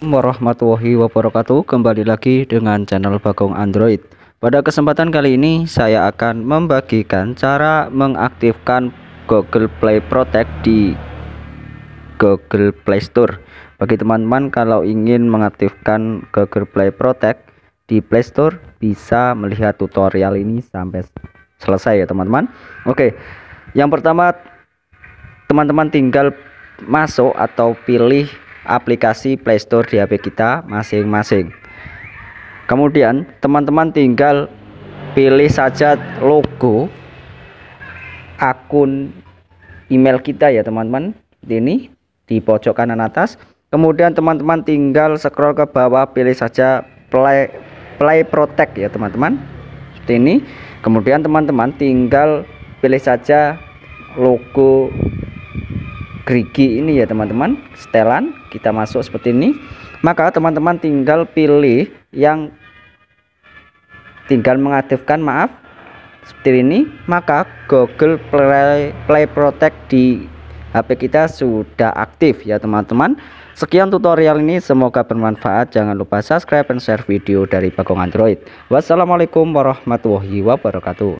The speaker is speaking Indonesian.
warahmatullahi wabarakatuh Kembali lagi dengan channel Bagong Android Pada kesempatan kali ini saya akan membagikan cara mengaktifkan Google Play Protect di Google Play Store Bagi teman-teman kalau ingin mengaktifkan Google Play Protect di Play Store Bisa melihat tutorial ini sampai selesai ya teman-teman Oke yang pertama teman-teman tinggal masuk atau pilih aplikasi playstore di HP kita masing-masing. Kemudian teman-teman tinggal pilih saja logo akun email kita ya teman-teman. Ini di pojok kanan atas. Kemudian teman-teman tinggal scroll ke bawah pilih saja Play Play Protect ya teman-teman. Seperti ini. Kemudian teman-teman tinggal pilih saja logo gerigi ini ya teman-teman setelan kita masuk seperti ini maka teman-teman tinggal pilih yang tinggal mengaktifkan maaf seperti ini maka Google Play, Play Protect di HP kita sudah aktif ya teman-teman sekian tutorial ini semoga bermanfaat jangan lupa subscribe dan share video dari Bagong Android wassalamualaikum warahmatullahi wabarakatuh